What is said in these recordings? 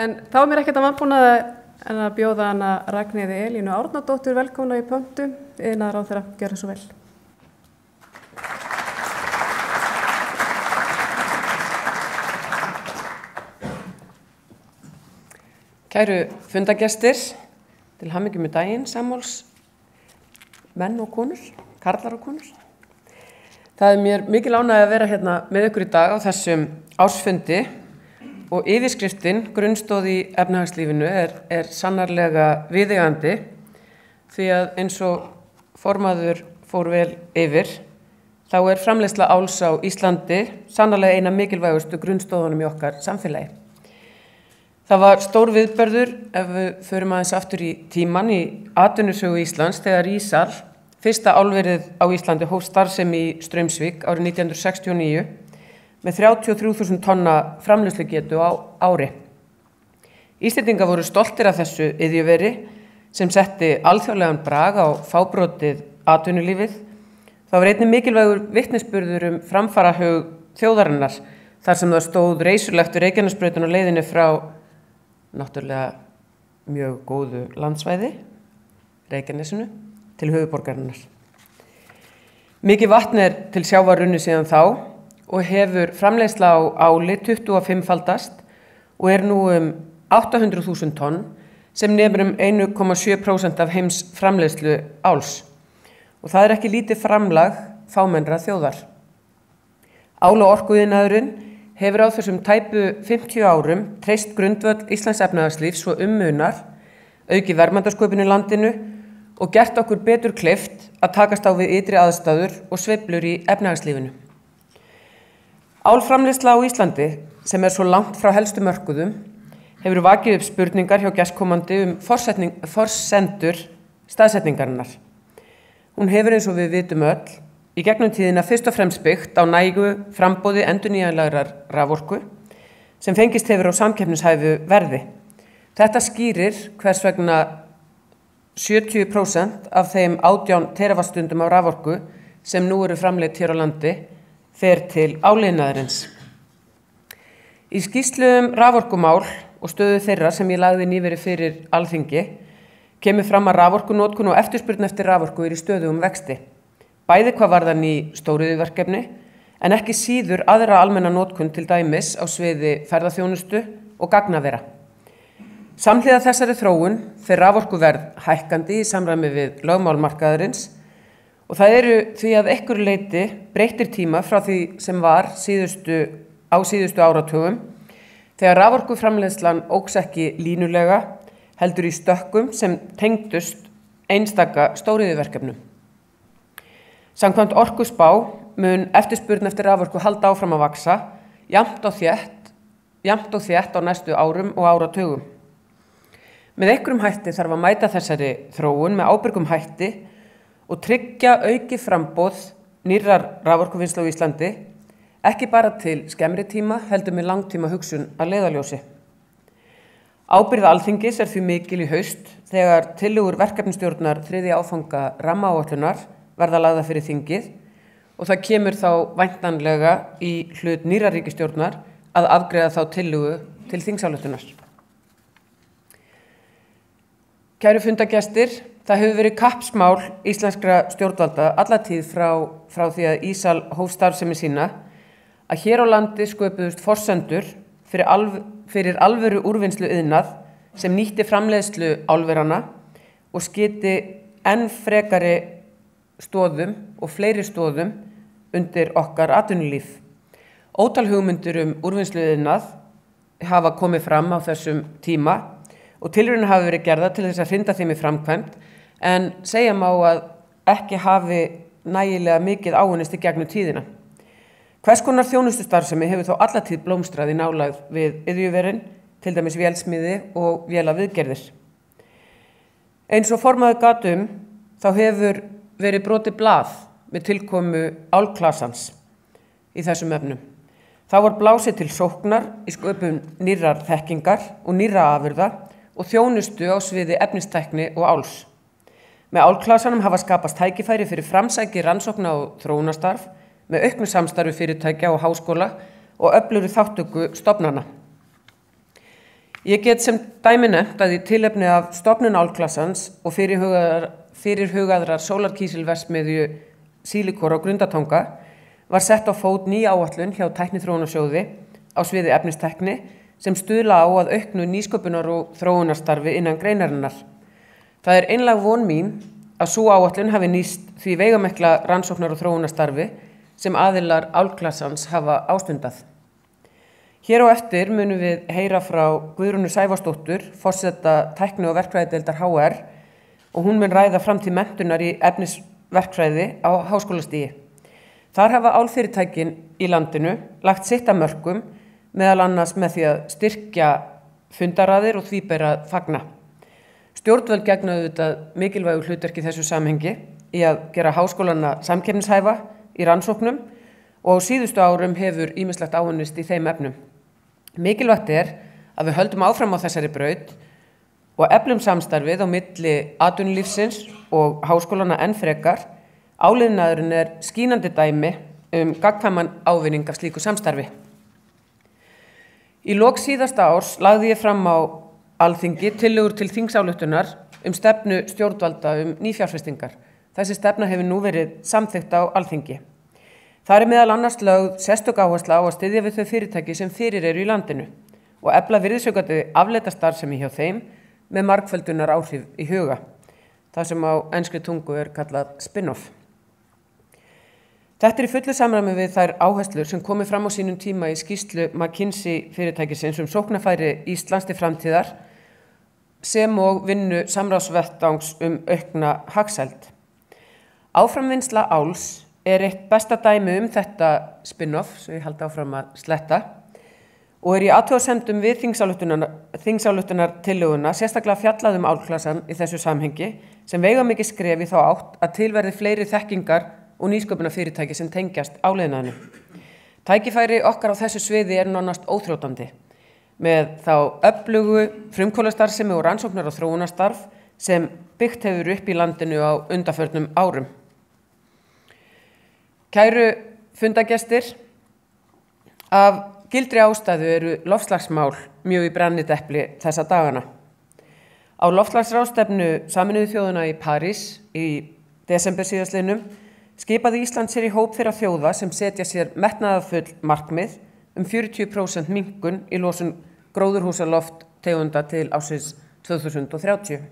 En þá er mér ekkert að mannbúna að bjóða hana Ragnæði Elínu Árnardóttur velkomna í pöntu eða ráð þeirra að gera svo vel. Kæru fundagestir, til hammingum í daginn, sammáls, menn og konur, karlar og konur. Það er mér mikið lánaði að vera hérna með ykkur í dag á þessum ásfundi og yfirskriftin, grunnstóð í efnahagslífinu, er, er sannarlega viðegandi því að eins og formaður fór vel yfir þá er framleysla áls á Íslandi sannarlega eina mikilvægustu grunnstóðunum í okkar samfélagi. Það var stór viðbörður ef við förum aðeins aftur í tíman í 18. Íslands þegar Ísar, fyrsta álverið á Íslandi, hóf starfsemi í Strömsvík árið 1969 með 33.000 tonna framlýslu getu á ári. Íslendinga voru stoltir af þessu yðjöveri sem setti alþjóðlegan brag á fábrótið atvinnulífið. Það var einnig mikilvægur vittnesbyrður um framfarahög þjóðarinnar þar sem það stóð reysulegt reykjarnasbröðun og leiðinni frá náttúrulega mjög góðu landsvæði, Reykjanesinu, til höfuborgarinnar. Mikið vatn er til sjávarunni síðan þá og hefur framleiðsla á áli 25-faldast og er nú um 800.000 tonn sem nefnir um 1,7% af heims framleiðslu áls og það er ekki lítið framlag fámennra þjóðar. Ál og orkuðinaðurinn hefur á þessum tæpu 50 árum treyst grundvöld Íslands efnaðarslíf svo ummunar, auki vermandarsköpunni landinu og gert okkur betur kleft að takast á við ytri aðstæður og sveplur í efnaðarslífinu. Álframleysla á Íslandi sem er svo langt frá helstu mörguðum hefur vakið upp spurningar hjá gæstkomandi um forsendur staðsetningarinnar. Hún hefur eins og við vitum öll í gegnum tíðina fyrst og fremst byggt á nægu frambóði endur nýjanlægrar raforku sem fengist hefur á samkeppnishæfu verði. Þetta skýrir hvers vegna 70% af þeim ádján teravastundum á raforku sem nú eru framleitt hér á landi fer til áleinaðarins. Í skýsluðum raforkumál og stöðu þeirra sem ég lagði nýveri fyrir alþingi kemur fram að raforkunótkun og eftirspurn eftir raforku er í stöðu um vexti. Bæði hvað var þann í stóriðuverkefni en ekki síður aðra almenna nótkun til dæmis á sviði ferðarþjónustu og gagnavera. Samhliða þessari þróun fer raforkuverð hækkandi í samræmi við lögmálmarkaðarins Og það eru því að ekkur leiti breytir tíma frá því sem var síðustu, á síðustu áratugum þegar raforkuframlegslan óks ekki línulega heldur í stökkum sem tengdust einstaka stóriðiverkefnum. Samkvæmt orkusbá mun eftirspurn eftir raforku halda áfram að vaksa jamt og þjætt, jamt og þjætt á næstu árum og áratugum. Með ekkurum hætti þarf að mæta þessari þróun með ábyrgum hætti og tryggja auki frambóð nýrar rávorkuvinnslu á Íslandi, ekki bara til skemmri tíma heldur með langtíma hugsun að leiðaljósi. Ábyrða alþingis er því mikil í haust þegar tilugur verkefnistjórnar þriði áfanga rammaáallunar verða laða fyrir þingið og það kemur þá væntanlega í hlut nýraríkistjórnar að afgreða þá tillugu til þingsálutunar. Kæru fundagjastir, það hefur verið kapsmál íslenskra stjórnvalda allatíð frá, frá því að Ísal hóf starfsemi sína að hér á landi sköpuðust forsendur fyrir, alv fyrir alveru úrvinnslu yðnað sem nýtti framleiðslu álverana og skiti enn frekari stóðum og fleiri stóðum undir okkar atvinnulíf. Ótal hugmyndur um úrvinnslu yðnað hafa komið fram á þessum tíma og tilröðinu hafi verið gerða til þess að hrinda þeim í framkvæmt en segja má að ekki hafi nægilega mikið áhengist í gegnum tíðina. Hvers konar þjónustustarfsemi hefur þó allatíð blómstraði nálagð við yðjúverin, til dæmis vélsmiði og vjela viðgerðir. Eins og formaðu gatum þá hefur verið broti blað með tilkomu álklásans í þessum öfnum. Þá var blásið til sóknar í sköpum nýrar þekkingar og nýra afurða og þjónustu á sviði efnistekni og áls. Með álklásanum hafa skapast tækifæri fyrir framsæki rannsókna og þróunastarf, með auknu samstarfi fyrirtækja og háskóla og öfluru þáttöku stopnana. Ég get sem dæmine að ég tilefni af stopnun álklásans og fyrirhugaðrar fyrir sólarkísilversmiðju sílikor og grundatonga var sett á fót nýjáallun hjá tæknithróunasjóði á sviði efnistekni sem stuðla á að auknu nýsköpunar og þróunarstarfi innan greinarinnar. Það er einlag von mín að svo áallin hafi nýst því veigamekla rannsóknar og þróunarstarfi sem aðilar álklassans hafa ástundað. Hér á eftir munum við heyra frá Guðrunur Sæfastóttur, fórsetta tæknu og verkvæðideildar HR og hún mun ræða fram til mentunar í efnisverkvæði á háskólastígi. Þar hafa álfyrirtækin í landinu lagt sitt að mörgum meðal annars með því að styrkja fundaræðir og því bæra fagna. Stjórnvöld gegnaðu þetta mikilvægu hlutverki þessu samhengi í að gera háskólanna samkernnishæfa í rannsóknum og á síðustu árum hefur ímislegt áhengist í þeim efnum. Mikilvægt er að við höldum áfram á þessari braud og eflum samstarfið á milli atunlífsins og háskólanna enn frekar. Áliðnaðurinn er skínandi dæmi um gagkvæman ávinning af slíku samstarfi. Í lóks síðasta árs lagði ég fram á alþingi tilugur til þingsállutunar um stefnu stjórnvalda um nýfjárfestingar. Þessi stefna hefur nú verið samþygt á alþingi. Það er meðal annars lögð sestök áhersla á að styðja við þau fyrirtæki sem fyrir eru í landinu og ebla virðsökandi afleita starfsemi hjá þeim með markfældunar áhrif í huga. Það sem á enskri tungu er kallað spin-off. Þetta er í fullu samræmi við þær áherslur sem komi fram á sínum tíma í skýslu McKinsey fyrirtækisins um sóknarfæri Íslands til framtíðar sem og vinnu samráðsvettangs um aukna hagseld. Áframvinnsla áls er eitt besta dæmi um þetta spin-off sem ég held áfram að sletta og er í aðtjóðsendum við þingsálutunar tillöguna sérstaklega fjallaðum álklasan í þessu samhengi sem veiga mikið skref í þá átt að tilverði fleiri þekkingar og nýsköpuna fyrirtæki sem tengjast áleinaðinu. Tækifæri okkar á þessu sviði er nánast óþrótandi með þá öflugu frumkólastarfsemi og rannsóknar og þróunastarf sem byggt hefur upp í landinu á undaförnum árum. Kæru fundagestir, af gildri ástæðu eru lofslagsmál mjög í brennit eppli þessa dagana. Á lofslagsrástefnu saminuðu þjóðuna í París í desember síðastlinnum skipaði Ísland sér í hóp þeirra þjóða sem setja sér metnaðafull markmið um 40% mingun í losun gróðurhúsaloft tegunda til ásins 2030.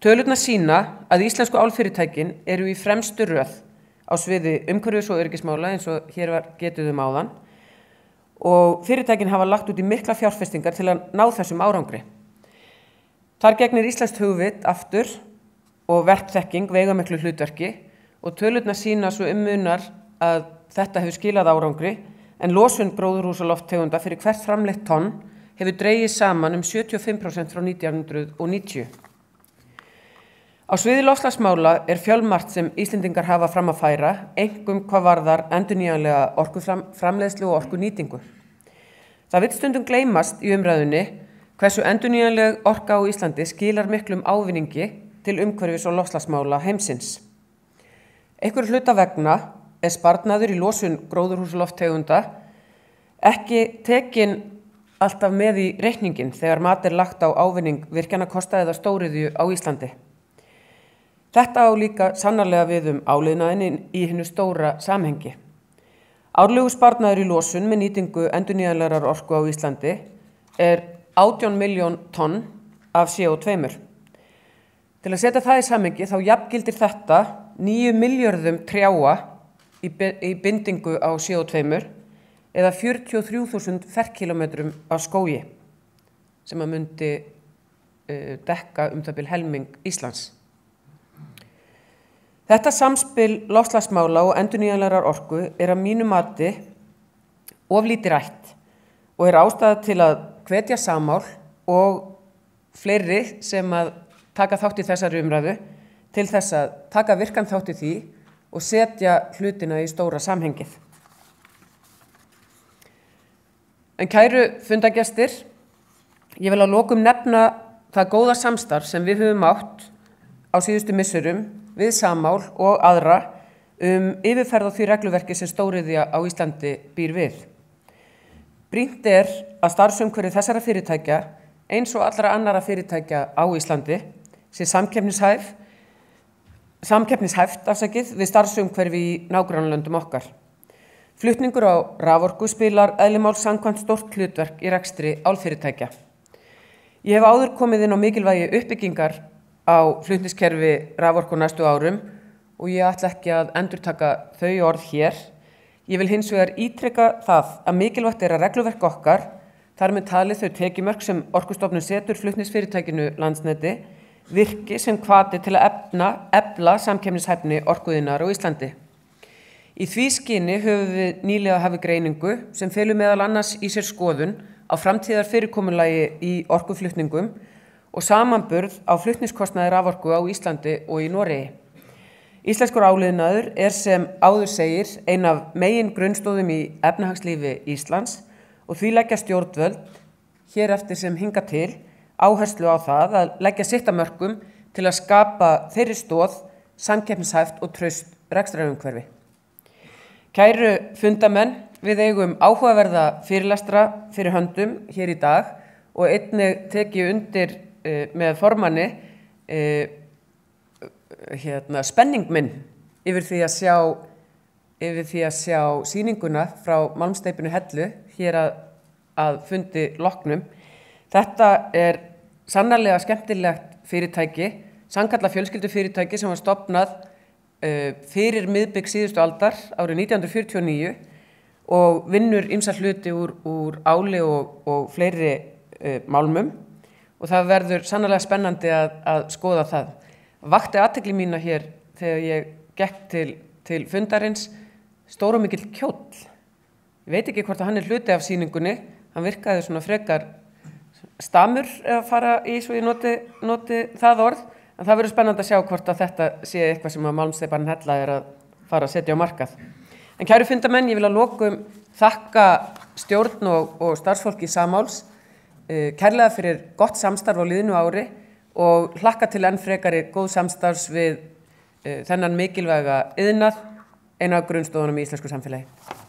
Tölurna sína að íslensku álfyrirtækin eru í fremstu röð á sviði umhverfis og örgismála eins og hér var getuðum áðan og fyrirtækin hafa lagt út í mikla fjárfestingar til að ná þessum árangri. Þar gegnir Íslands hugvit aftur og verkþekking veigamiklu hlutverki og tölurna sína svo ummunar að þetta hefur skilað árangri en losun gróðurhúsaloftegunda fyrir hvert framleitt tonn hefur dreyið saman um 75% frá 1990. Á sviði lofslagsmála er fjölmart sem Íslendingar hafa fram að færa, engum hvað varðar endurníjanlega orkuframleðslu og orkunýtingu. Það vitt stundum gleymast í umræðunni hversu endurníjanleg orka á Íslandi skilar miklum ávinningi til umhverfis og lofslagsmála heimsins. Ekkur hluta vegna er sparnaður í losun gróðurhúslofttegunda ekki tekin alltaf með í reikningin þegar mat er lagt á ávinning virkjanakosta eða stóriðju á Íslandi. Þetta á líka sannarlega við um áleinaðin í hennu stóra samhengi. Árlegu sparnaður í losun með nýtingu endurníðanlegar orku á Íslandi er 18 miljón tonn af CO2. Til að setja það í samengi þá jafngildir þetta 9 miljörðum trjáa í, í bindingu á CO2 eða 43.000 ferkilometrum af skógi sem að myndi uh, dekka um það byrj helming Íslands. Þetta samspil lofslagsmála og endurníðanlegar orku er að mínu mati oflíti rætt og er ástæða til að hvetja samál og fleiri sem að taka þátt í þessari umræðu til þess að taka virkan þátt í því og setja hlutina í stóra samhengið. En kæru fundagestir, ég vil á lokum nefna það góða samstarf sem við höfum átt á síðustu missurum við Samál og aðra um yfirferð á því regluverki sem stóriðja á Íslandi býr við. Brínt er að starfsumkverði þessara fyrirtækja eins og allra annara fyrirtækja á Íslandi sé samkefnishæf samkeppnishæft afsakið við starfsumhverfi í nágrannlöndum okkar. Flutningur á raforku spilar eðlimál sangkvæmt stort hlutverk í rekstri álfyrirtækja. Ég hef áður komið inn á mikilvægi uppbyggingar á flutniskerfi raforku næstu árum og ég ætla ekki að endurtaka þau orð hér. Ég vil hins vegar ítrykka það að mikilvægt er að regluverk okkar, þar með talið þau tekimörk sem Orkustofnun setur flutnisfyrirtækinu landsneti, virki sem kvati til að efna, efla samkemnishæfni orguðinar á Íslandi. Í því skinni höfum við nýlega hafi greiningu sem felur meðal annars í sér skoðun á framtíðar fyrirkomunlægi í orguflutningum og samanburð á flutniskostnaðir af orgu á Íslandi og í Noregi. Íslenskur áliðnaður er sem áður segir ein af megin grunnstóðum í efnahagslífi Íslands og því leggja stjórnvöld hér eftir sem hinga til áherslu á það að leggja sitt að mörgum til að skapa þeirri stóð, samkeppnishæft og tröst rekstraumhverfi. Kæru fundamenn, við eigum áhugaverða fyrirlastra fyrir höndum hér í dag og einnig tekið undir uh, með formanni uh, hérna, spenningminn yfir því að sjá yfir því að sjá síninguna frá Malmsteipinu Hellu hér að, að fundi loknum. Þetta er sannarlega skemmtilegt fyrirtæki, sangkalla fjölskyldu fyrirtæki sem var stopnað uh, eh, fyrir miðbygg síðustu aldar árið 1949 og vinnur ymsa hluti úr, úr áli og, og fleiri uh, málmum og það verður sannarlega spennandi að, að skoða það. Vakti aðtegli mína hér þegar ég gekk til, til fundarins stóra mikill kjóll. Ég veit ekki hvort að hann er hluti af síningunni, hann virkaði svona frekar stamur að fara í svo ég noti, noti það orð en það verður spennand að sjá hvort að þetta sé eitthvað sem að Malmsteipan Hella er að fara að setja á markað. En kæru fundamenn, ég vil að lokum þakka stjórn og, og starfsfólki samáls uh, eh, kærlega fyrir gott samstarf á liðinu ári og hlakka til enn frekari góð samstarfs við uh, þennan mikilvæga yðnað eina af grunnstóðunum í íslensku samfélagi.